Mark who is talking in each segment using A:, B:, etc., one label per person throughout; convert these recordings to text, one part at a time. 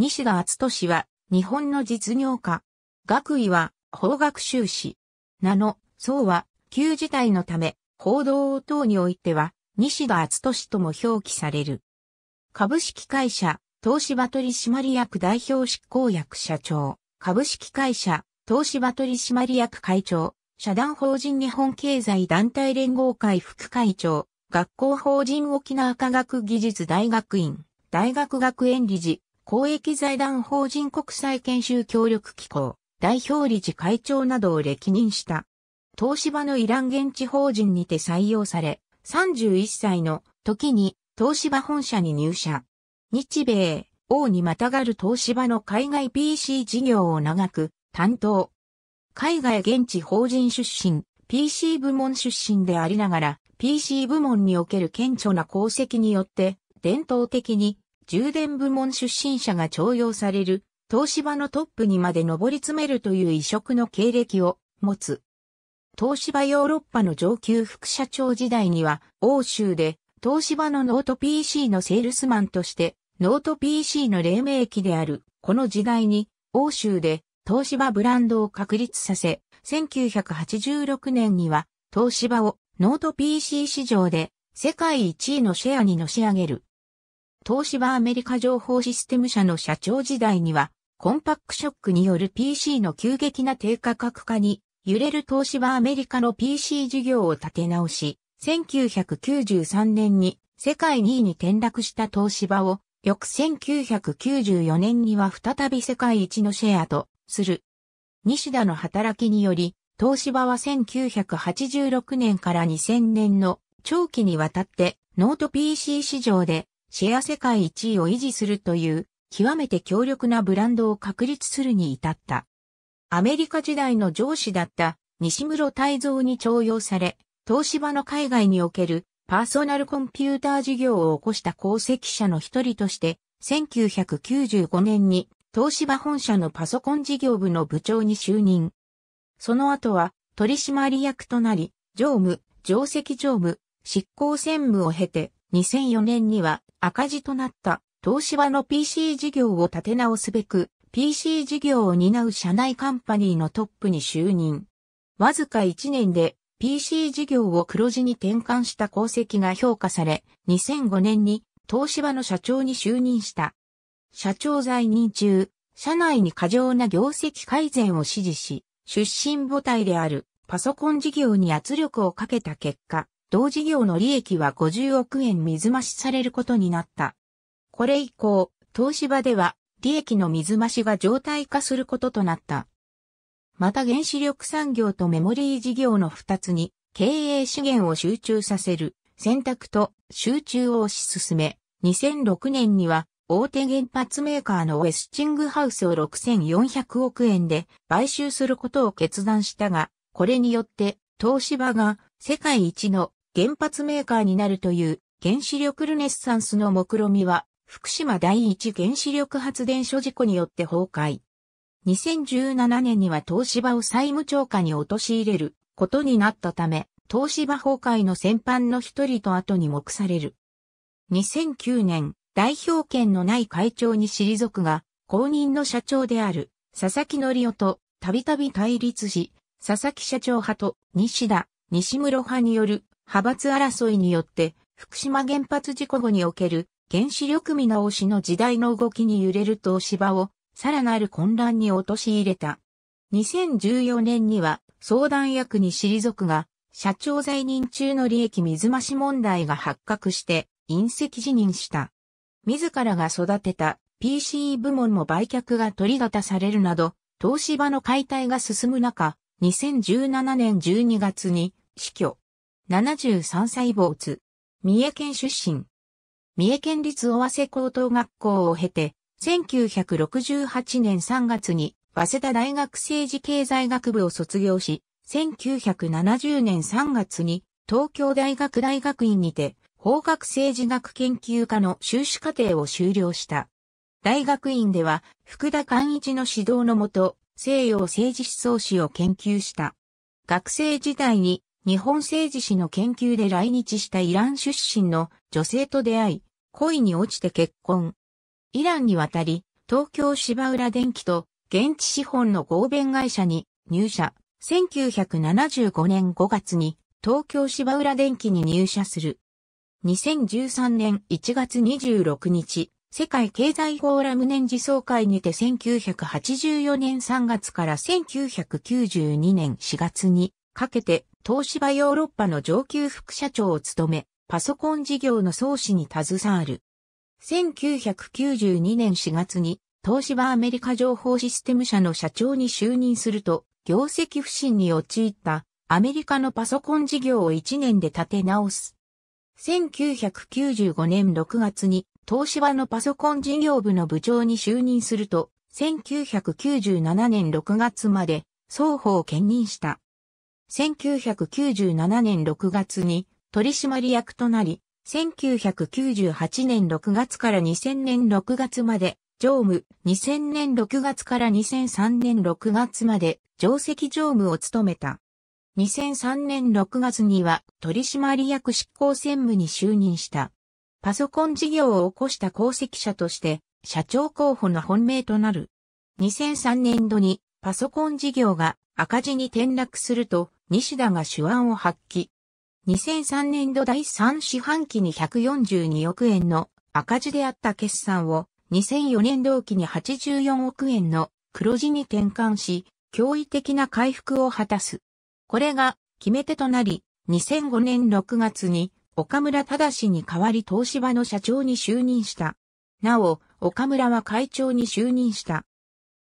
A: 西田都氏は、日本の実業家。学位は、法学修士。名の、宋は、旧事態のため、報道等においては、西田都氏とも表記される。株式会社、東芝取締役代表執行役社長、株式会社、東芝取締役会長、社団法人日本経済団体連合会副会長、学校法人沖縄科学技術大学院、大学学園理事、公益財団法人国際研修協力機構、代表理事会長などを歴任した。東芝のイラン現地法人にて採用され、31歳の時に東芝本社に入社。日米、王にまたがる東芝の海外 PC 事業を長く担当。海外現地法人出身、PC 部門出身でありながら、PC 部門における顕著な功績によって、伝統的に充電部門出身者が徴用される、東芝のトップにまで上り詰めるという異色の経歴を持つ。東芝ヨーロッパの上級副社長時代には、欧州で東芝のノート PC のセールスマンとして、ノート PC の黎明期である、この時代に、欧州で東芝ブランドを確立させ、1986年には東芝をノート PC 市場で世界1位のシェアにのし上げる。東芝アメリカ情報システム社の社長時代には、コンパックショックによる PC の急激な低価格化に、揺れる東芝アメリカの PC 事業を立て直し、1993年に世界2位に転落した東芝を、翌1994年には再び世界一のシェアとする。西田の働きにより、東芝は1986年から2000年の長期にわたってノート PC 市場でシェア世界1位を維持するという極めて強力なブランドを確立するに至った。アメリカ時代の上司だった西室泰造に徴用され、東芝の海外におけるパーソナルコンピューター事業を起こした功績者の一人として、1995年に東芝本社のパソコン事業部の部長に就任。その後は取締役となり、常務、常席常務、執行専務を経て、2004年には赤字となった東芝の PC 事業を立て直すべく PC 事業を担う社内カンパニーのトップに就任。わずか1年で PC 事業を黒字に転換した功績が評価され、2005年に東芝の社長に就任した。社長在任中、社内に過剰な業績改善を指示し、出身母体であるパソコン事業に圧力をかけた結果、同事業の利益は50億円水増しされることになった。これ以降、東芝では利益の水増しが常態化することとなった。また原子力産業とメモリー事業の2つに経営資源を集中させる選択と集中を推し進め、2006年には大手原発メーカーのウェスチングハウスを6400億円で買収することを決断したが、これによって東芝が世界一の原発メーカーになるという原子力ルネッサンスの目論みは、福島第一原子力発電所事故によって崩壊。2017年には東芝を債務超過に陥れることになったため、東芝崩壊の先般の一人と後に目される。2009年、代表権のない会長に退くが、公認の社長である佐々木則夫とたびたび対立し、佐々木社長派と西田、西室派による派閥争いによって、福島原発事故後における原子力見直しの時代の動きに揺れる東芝を、さらなる混乱に陥れた。2014年には相談役に退くが、社長在任中の利益水増し問題が発覚して、隕石辞任した。自らが育てた p c 部門も売却が取り沙汰されるなど、東芝の解体が進む中、2017年12月に死去。73歳津。三重県出身。三重県立尾瀬高等学校を経て、1968年3月に、早稲田大学政治経済学部を卒業し、1970年3月に、東京大学大学院にて、法学政治学研究科の修士課程を修了した。大学院では、福田寛一の指導のもと、西洋政治思想史を研究した。学生時代に日本政治史の研究で来日したイラン出身の女性と出会い、恋に落ちて結婚。イランに渡り、東京芝浦電機と現地資本の合弁会社に入社。1975年5月に東京芝浦電機に入社する。2013年1月26日、世界経済フォーラム年次総会にて1984年3月から1992年4月にかけて東芝ヨーロッパの上級副社長を務め、パソコン事業の創始に携わる。1992年4月に東芝アメリカ情報システム社の社長に就任すると、業績不振に陥ったアメリカのパソコン事業を1年で立て直す。1995年6月に東芝のパソコン事業部の部長に就任すると、1997年6月まで双方兼任した。1997年6月に取締役となり、1998年6月から2000年6月まで常務、2000年6月から2003年6月まで上席常務を務めた。2003年6月には取締役執行専務に就任した。パソコン事業を起こした功績者として社長候補の本命となる。2003年度にパソコン事業が赤字に転落すると西田が手腕を発揮。2003年度第3四半期に142億円の赤字であった決算を2004年同期に84億円の黒字に転換し、驚異的な回復を果たす。これが決め手となり、2005年6月に岡村正に代わり東芝の社長に就任した。なお、岡村は会長に就任した。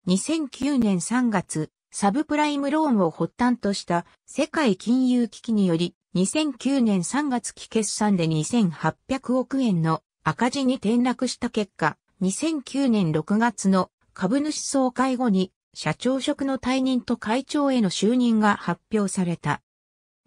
A: 2009年3月、サブプライムローンを発端とした世界金融危機により、2009年3月期決算で2800億円の赤字に転落した結果、2009年6月の株主総会後に社長職の退任と会長への就任が発表された。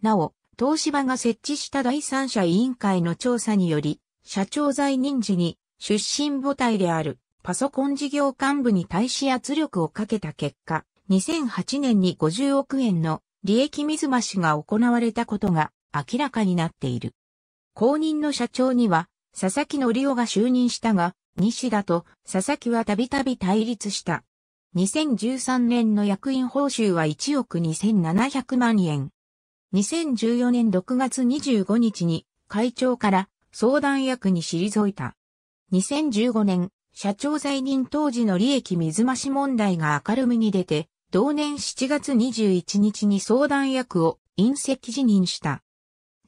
A: なお、東芝が設置した第三者委員会の調査により、社長在任時に出身母体であるパソコン事業幹部に対し圧力をかけた結果、2008年に50億円の利益水増しが行われたことが明らかになっている。後任の社長には佐々木則夫が就任したが、西田と佐々木はたびたび対立した。2013年の役員報酬は1億2700万円。2014年6月25日に会長から相談役に退いた。2015年、社長在任当時の利益水増し問題が明るみに出て、同年7月21日に相談役を隕石辞任した。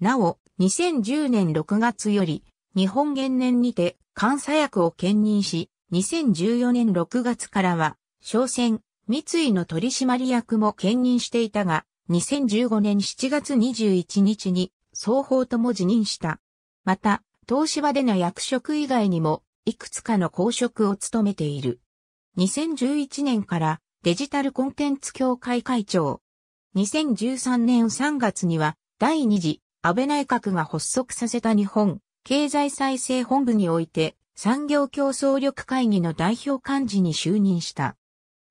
A: なお、2010年6月より、日本元年にて監査役を兼任し、2014年6月からは、商船、三井の取締役も兼任していたが、2015年7月21日に、双方とも辞任した。また、東芝での役職以外にも、いくつかの公職を務めている。2011年からデジタルコンテンツ協会会長。2013年3月には第二次安倍内閣が発足させた日本経済再生本部において産業競争力会議の代表幹事に就任した。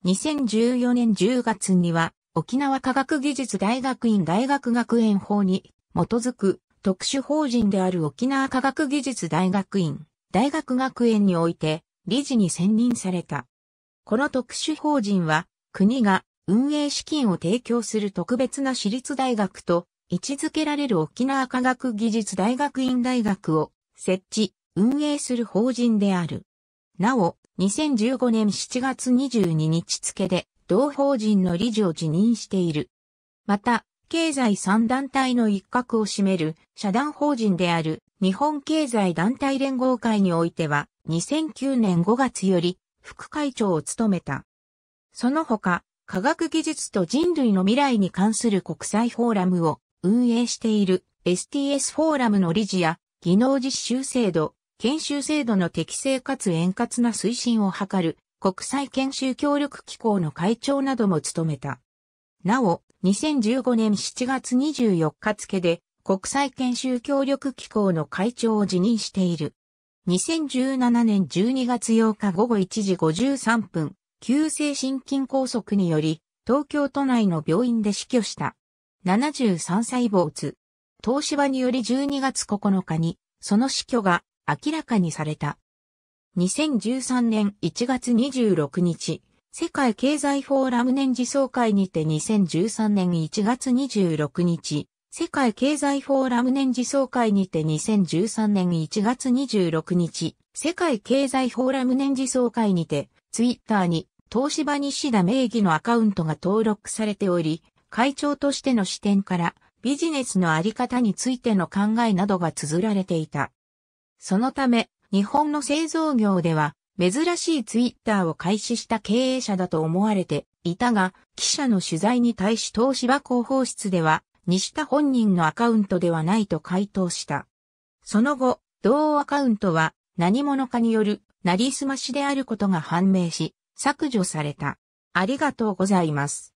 A: 2014年10月には沖縄科学技術大学院大学学園法に基づく特殊法人である沖縄科学技術大学院大学学園において理事に選任された。この特殊法人は、国が運営資金を提供する特別な私立大学と位置づけられる沖縄科学技術大学院大学を設置、運営する法人である。なお、2015年7月22日付で、同法人の理事を辞任している。また、経済三団体の一角を占める社団法人である日本経済団体連合会においては、2009年5月より副会長を務めた。その他、科学技術と人類の未来に関する国際フォーラムを運営している STS フォーラムの理事や技能実習制度、研修制度の適正かつ円滑な推進を図る国際研修協力機構の会長なども務めた。なお、2015年7月24日付で国際研修協力機構の会長を辞任している。2017年12月8日午後1時53分、急性心筋梗塞により、東京都内の病院で死去した。73歳没。東芝により12月9日に、その死去が明らかにされた。2013年1月26日、世界経済フォーラム年次総会にて2013年1月26日、世界経済フォーラム年次総会にて2013年1月26日、世界経済フォーラム年次総会にて、ツイッターに、東芝西田名義のアカウントが登録されており、会長としての視点から、ビジネスのあり方についての考えなどが綴られていた。そのため、日本の製造業では、珍しいツイッターを開始した経営者だと思われていたが、記者の取材に対し東芝広報室では、西田本人のアカウントではないと回答した。その後、同アカウントは何者かによるなりすましであることが判明し、削除された。ありがとうございます。